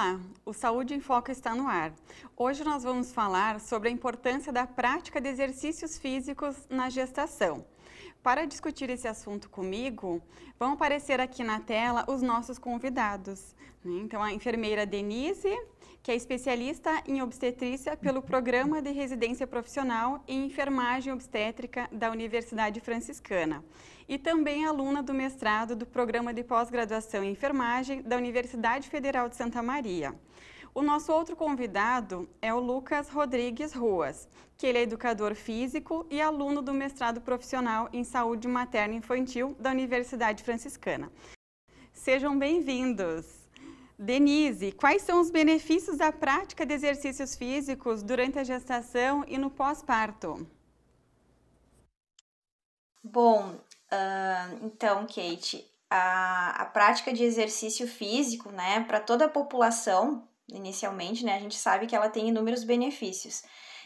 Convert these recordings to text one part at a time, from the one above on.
Olá, o Saúde em Foco está no ar. Hoje nós vamos falar sobre a importância da prática de exercícios físicos na gestação. Para discutir esse assunto comigo, vão aparecer aqui na tela os nossos convidados. Né? Então, a enfermeira Denise, que é especialista em obstetrícia pelo Programa de Residência Profissional em Enfermagem Obstétrica da Universidade Franciscana e também aluna do mestrado do Programa de Pós-Graduação em Enfermagem da Universidade Federal de Santa Maria. O nosso outro convidado é o Lucas Rodrigues Ruas, que ele é educador físico e aluno do mestrado profissional em saúde materna e infantil da Universidade Franciscana. Sejam bem-vindos. Denise, quais são os benefícios da prática de exercícios físicos durante a gestação e no pós-parto? Bom, então, Kate, a, a prática de exercício físico, né, para toda a população, inicialmente, né, a gente sabe que ela tem inúmeros benefícios.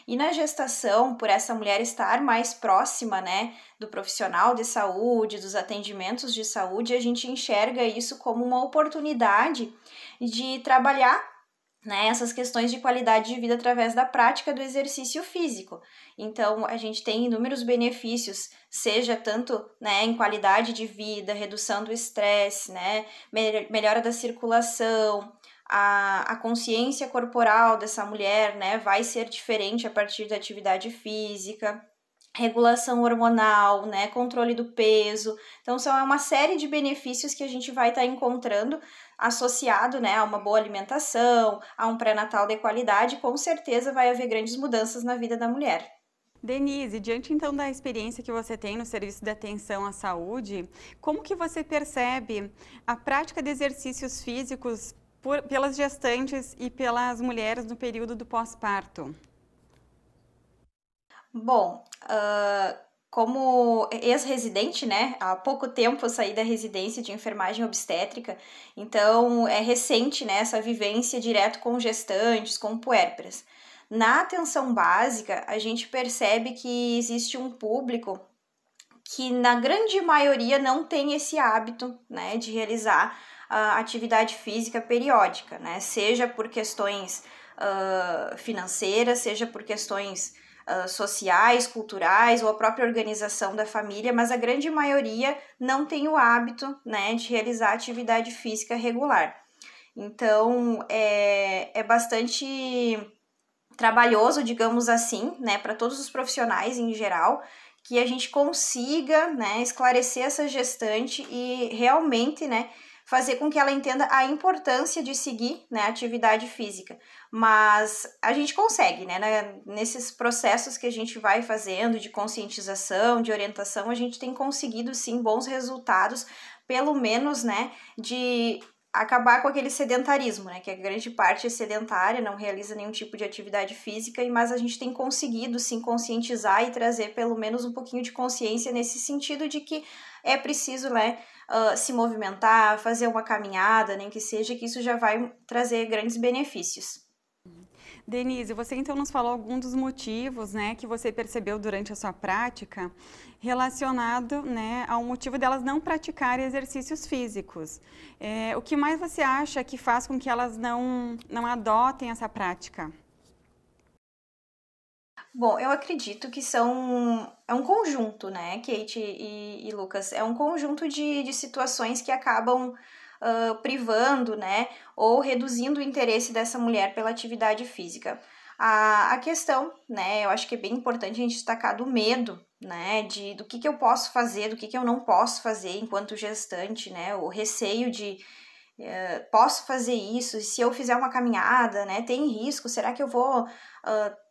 E na gestação, por essa mulher estar mais próxima, né, do profissional de saúde, dos atendimentos de saúde, a gente enxerga isso como uma oportunidade de trabalhar né, essas questões de qualidade de vida através da prática do exercício físico. Então, a gente tem inúmeros benefícios, seja tanto né, em qualidade de vida, redução do estresse, né, melhora da circulação, a, a consciência corporal dessa mulher né, vai ser diferente a partir da atividade física regulação hormonal, né, controle do peso. Então são é uma série de benefícios que a gente vai estar tá encontrando associado, né, a uma boa alimentação, a um pré-natal de qualidade, com certeza vai haver grandes mudanças na vida da mulher. Denise, diante então da experiência que você tem no serviço de atenção à saúde, como que você percebe a prática de exercícios físicos por, pelas gestantes e pelas mulheres no período do pós-parto? Bom, uh, como ex-residente, né? Há pouco tempo eu saí da residência de enfermagem obstétrica, então é recente né, essa vivência direto com gestantes, com puérperas. Na atenção básica, a gente percebe que existe um público que, na grande maioria, não tem esse hábito né, de realizar a atividade física periódica, né? Seja por questões uh, financeiras, seja por questões uh, sociais, culturais ou a própria organização da família, mas a grande maioria não tem o hábito né, de realizar atividade física regular. Então é, é bastante trabalhoso, digamos assim, né, para todos os profissionais em geral, que a gente consiga né, esclarecer essa gestante e realmente né, fazer com que ela entenda a importância de seguir né, atividade física. Mas a gente consegue, né, né? Nesses processos que a gente vai fazendo de conscientização, de orientação, a gente tem conseguido sim bons resultados, pelo menos, né, de acabar com aquele sedentarismo, né? Que a grande parte é sedentária, não realiza nenhum tipo de atividade física, mas a gente tem conseguido sim conscientizar e trazer pelo menos um pouquinho de consciência nesse sentido de que é preciso, né, uh, se movimentar, fazer uma caminhada, nem que seja, que isso já vai trazer grandes benefícios. Denise, você então nos falou algum dos motivos né, que você percebeu durante a sua prática relacionado né, ao motivo delas não praticarem exercícios físicos. É, o que mais você acha que faz com que elas não, não adotem essa prática? Bom, eu acredito que são. É um conjunto, né, Kate e, e Lucas? É um conjunto de, de situações que acabam uh, privando, né, ou reduzindo o interesse dessa mulher pela atividade física. A, a questão, né, eu acho que é bem importante a gente destacar do medo, né, de do que, que eu posso fazer, do que, que eu não posso fazer enquanto gestante, né, o receio de posso fazer isso, se eu fizer uma caminhada, né, tem risco, será que eu vou uh,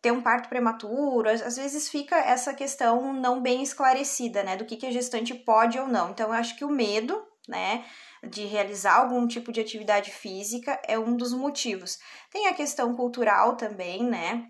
ter um parto prematuro? Às, vezes fica essa questão não bem esclarecida, né, do que, que a gestante pode ou não. Então, eu acho que o medo, né, de realizar algum tipo de atividade física é um dos motivos. Tem a questão cultural também, né?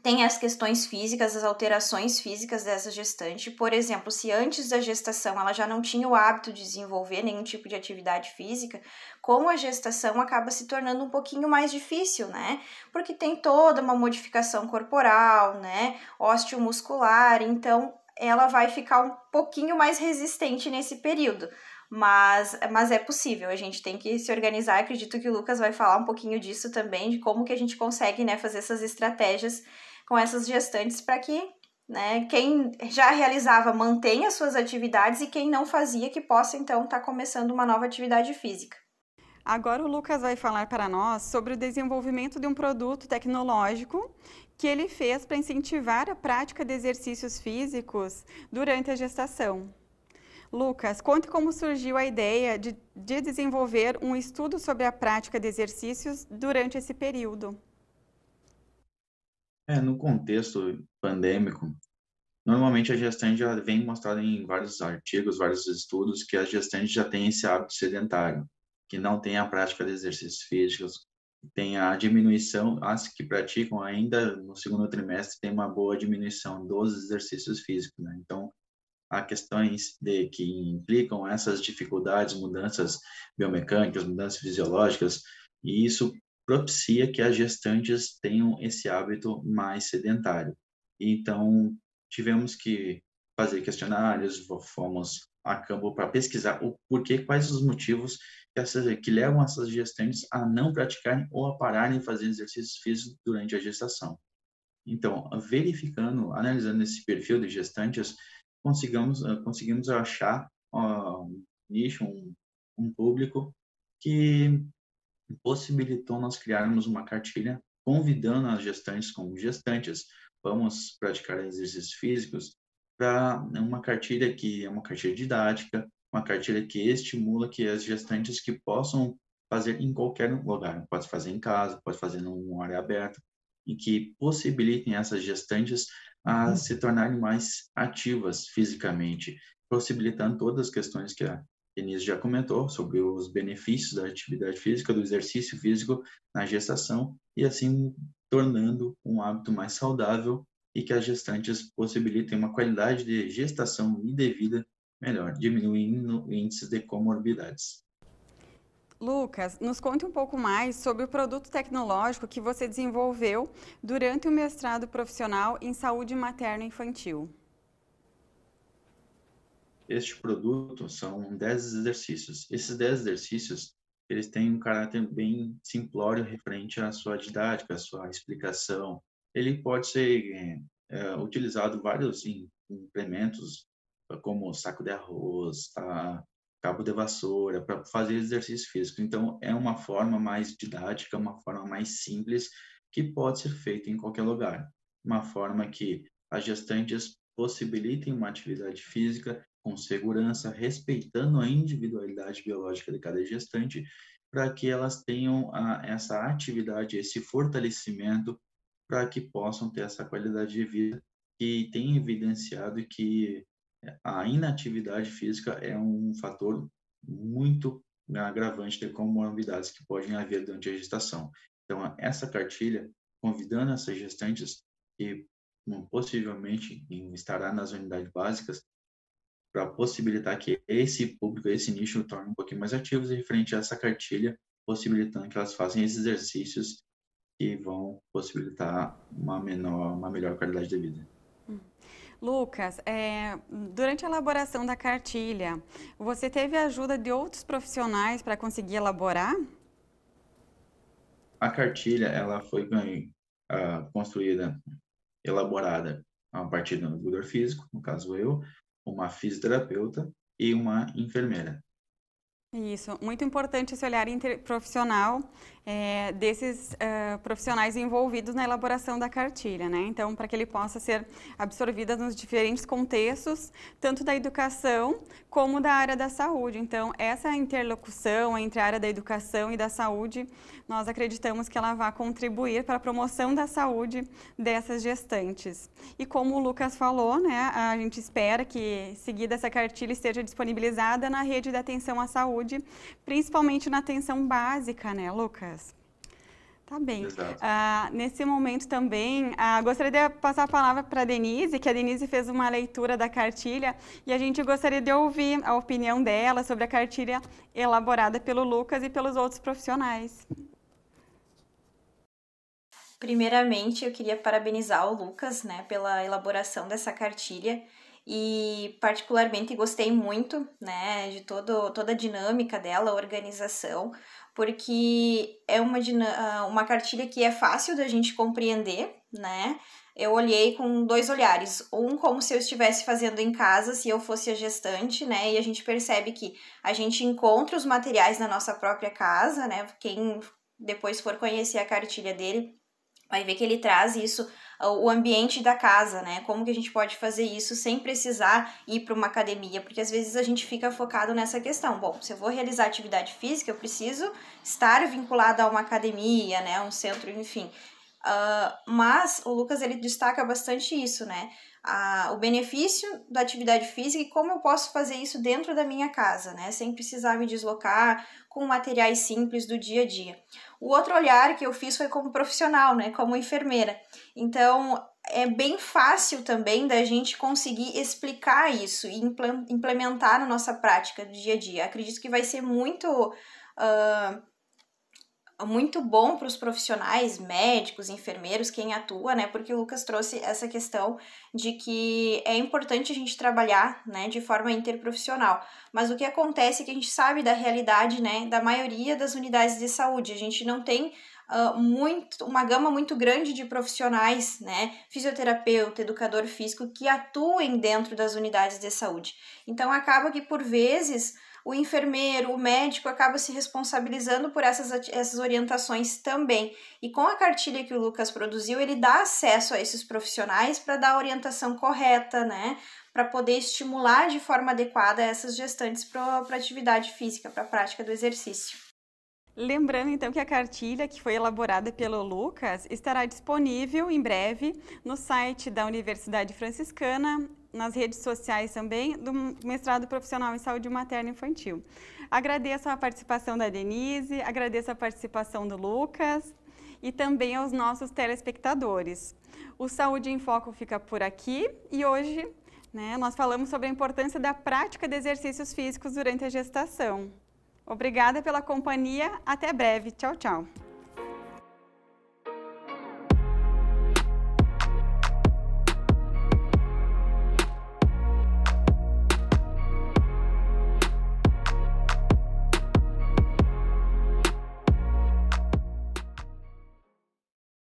Tem as questões físicas, as alterações físicas dessa gestante. Por exemplo, se antes da gestação ela já não tinha o hábito de desenvolver nenhum tipo de atividade física, com a gestação acaba se tornando um pouquinho mais difícil, né? Porque tem toda uma modificação corporal, né? Osteomuscular, então ela vai ficar um pouquinho mais resistente nesse período. Mas, mas é possível, a gente tem que se organizar. Acredito que o Lucas vai falar um pouquinho disso também, de como que a gente consegue né, fazer essas estratégias com essas gestantes para que né, quem já realizava mantenha suas atividades e quem não fazia que possa então estar tá começando uma nova atividade física. Agora o Lucas vai falar para nós sobre o desenvolvimento de um produto tecnológico que ele fez para incentivar a prática de exercícios físicos durante a gestação. Lucas, conte como surgiu a ideia de, de desenvolver um estudo sobre a prática de exercícios durante esse período. É, no contexto pandêmico, normalmente a gestante já vem mostrada em vários artigos, vários estudos, que a gestante já tem esse hábito sedentário, que não tem a prática de exercícios físicos tem a diminuição, as que praticam ainda no segundo trimestre tem uma boa diminuição dos exercícios físicos, né? Então, há questões de que implicam essas dificuldades, mudanças biomecânicas, mudanças fisiológicas, e isso propicia que as gestantes tenham esse hábito mais sedentário. Então, tivemos que fazer questionários, fomos a campo para pesquisar o porquê, quais os motivos que, essas, que levam essas gestantes a não praticarem ou a pararem de fazer exercícios físicos durante a gestação. Então, verificando, analisando esse perfil de gestantes, conseguimos ah, conseguimos achar ah, um nicho, um, um público que possibilitou nós criarmos uma cartilha convidando as gestantes como gestantes, vamos praticar exercícios físicos, para né, uma cartilha que é uma cartilha didática, uma cartilha que estimula que as gestantes que possam fazer em qualquer lugar, pode fazer em casa, pode fazer uma área aberta, e que possibilitem essas gestantes a uhum. se tornarem mais ativas fisicamente, possibilitando todas as questões que a Denise já comentou sobre os benefícios da atividade física, do exercício físico na gestação e assim tornando um hábito mais saudável e que as gestantes possibilitem uma qualidade de gestação e de vida melhor, diminuindo o índice de comorbidades. Lucas, nos conte um pouco mais sobre o produto tecnológico que você desenvolveu durante o mestrado profissional em saúde materno-infantil. Este produto são 10 exercícios. Esses 10 exercícios, eles têm um caráter bem simplório referente à sua didática, à sua explicação, ele pode ser é, utilizado vários implementos ah, como saco de arroz, a, tá, cabo de vassoura para fazer exercício físico. Então é uma forma mais didática, uma forma mais simples que pode ser feita em qualquer lugar. Uma forma que as gestantes possibilitem uma atividade física com segurança, respeitando a individualidade biológica de cada gestante, para que elas tenham a, ah, essa atividade, esse fortalecimento para que possam ter essa qualidade de vida que tem evidenciado que eh, a inatividade física é um fator muito agravante de comorbidades que podem haver durante a gestação. Então, essa cartilha, convidando essas gestantes que hum, possivelmente estará nas unidades básicas, para possibilitar que esse público, esse nicho, torne um pouquinho mais ativos em frente a essa cartilha, possibilitando que elas façam esses exercícios que vão possibilitar uma, menor, uma melhor qualidade de vida. Hum. Lucas, é, durante a elaboração da cartilha, você teve a ajuda de outros profissionais para conseguir elaborar? A cartilha ela foi uh, construída, elaborada a partir de um educador físico, no caso eu, uma fisioterapeuta e uma enfermeira. Isso, muito importante esse olhar interprofissional é, desses uh, profissionais envolvidos na elaboração da cartilha, né? Então, para que ele possa ser absorvida nos diferentes contextos, tanto da educação como da área da saúde. Então, essa interlocução entre a área da educação e da saúde, nós acreditamos que ela vai contribuir para a promoção da saúde dessas gestantes. E como o Lucas falou, né, a gente espera que, seguida, essa cartilha esteja disponibilizada na rede de atenção à saúde saúde, principalmente na atenção básica, né, Lucas? Tá bem. Ah, nesse momento também, ah, gostaria de passar a palavra para a Denise, que a Denise fez uma leitura da cartilha e a gente gostaria de ouvir a opinião dela sobre a cartilha elaborada pelo Lucas e pelos outros profissionais. Primeiramente, eu queria parabenizar o Lucas né, pela elaboração dessa cartilha e particularmente gostei muito, né, de todo, toda a dinâmica dela, a organização, porque é uma, ah, uma cartilha que é fácil da gente compreender, né, eu olhei com dois olhares. Um, como se eu estivesse fazendo em casa, se eu fosse a gestante, né? E a gente percebe que a gente encontra os materiais na nossa própria casa, né? Quem depois for conhecer a cartilha dele, vai ver que ele traz isso ah, o ambiente da casa, né? Como que a gente pode fazer isso sem precisar ir para uma academia? Porque às vezes a gente fica focado nessa questão. Bom, se eu vou realizar atividade física, eu preciso estar vinculado a uma academia, né? Um centro, enfim. Uh, mas o Lucas ele destaca bastante isso, né? Uh, o benefício da atividade física e como eu posso fazer isso dentro da minha casa, né? Sem precisar me deslocar com materiais simples do dia a dia. O outro olhar que eu fiz foi como profissional, né, como enfermeira. Então, é bem fácil também da gente conseguir explicar isso e implementar na nossa prática do dia a dia. Acredito que vai ser muito uh, muito bom para os profissionais, médicos, enfermeiros, quem atua, né? Porque o Lucas trouxe essa questão de que é importante a gente trabalhar, né, de forma interprofissional. Mas o que acontece é que a gente sabe da realidade, né, da maioria das unidades de saúde. A gente não tem Uh, muito, uma gama muito grande de profissionais, né? Fisioterapeuta, educador físico, que atuem dentro das unidades de saúde. Então, acaba que, por vezes, o enfermeiro, o médico acaba se responsabilizando por essas, essas orientações também. E com a cartilha que o Lucas produziu, ele dá acesso a esses profissionais para dar a orientação correta, né? Para poder estimular de forma adequada essas gestantes para a atividade física, para a prática do exercício. Lembrando então que a cartilha que foi elaborada pelo Lucas estará disponível em breve no site da Universidade Franciscana nas redes sociais também do mestrado profissional em saúde materna e infantil. Agradeço a participação da Denise, agradeço a participação do Lucas e também aos nossos telespectadores. O Saúde em Foco fica por aqui e hoje né, nós falamos sobre a importância da prática de exercícios físicos durante a gestação. Obrigada pela companhia, até breve. Tchau, tchau.